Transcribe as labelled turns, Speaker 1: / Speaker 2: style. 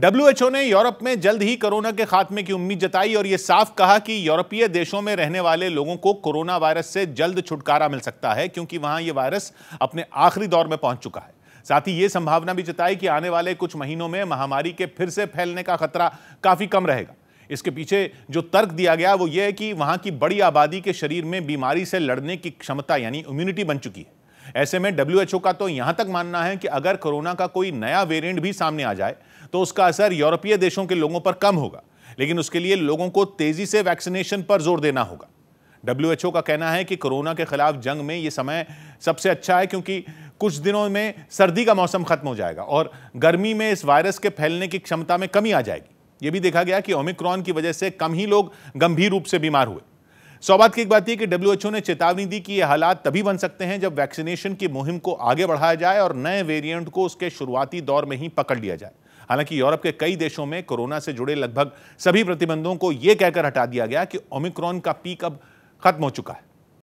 Speaker 1: WHO ने Europe में जल्द ही कोरोना के खात्मे की उम्मीद जताई और ये साफ कहा कि यूरोपीय देशों में रहने वाले लोगों को कोरोना वायरस से जल्द छुटकारा मिल सकता है क्योंकि वहां ये वायरस अपने आखिरी दौर में पहुंच चुका है साथ ही ये संभावना भी जताई कि आने वाले कुछ महीनों में महामारी के फिर से फैलने का खतरा काफी कम रहेगा इसके पीछे जो तर्क दिया गया वो ये है कि वहां की बड़ी आबादी के शरीर में बीमारी से लड़ने की क्षमता यानी इम्यूनिटी बन चुकी है ऐसे में डब्ल्यू का तो यहां तक मानना है कि अगर कोरोना का कोई नया वेरिएंट भी सामने आ जाए तो उसका असर यूरोपीय देशों के लोगों पर कम होगा लेकिन उसके लिए लोगों को तेजी से वैक्सीनेशन पर जोर देना होगा डब्ल्यू का कहना है कि कोरोना के खिलाफ जंग में यह समय सबसे अच्छा है क्योंकि कुछ दिनों में सर्दी का मौसम खत्म हो जाएगा और गर्मी में इस वायरस के फैलने की क्षमता में कमी आ जाएगी ये भी देखा गया कि ओमिक्रॉन की वजह से कम ही लोग गंभीर रूप से बीमार हुए सौबाद की एक बात यह कि डब्ल्यूएचओ ने चेतावनी दी कि ये हालात तभी बन सकते हैं जब वैक्सीनेशन की मुहिम को आगे बढ़ाया जाए और नए वेरिएंट को उसके शुरुआती दौर में ही पकड़ लिया जाए हालांकि यूरोप के कई देशों में कोरोना से जुड़े लगभग सभी प्रतिबंधों को यह कहकर हटा दिया गया कि ओमिक्रॉन का पीक अब खत्म हो चुका है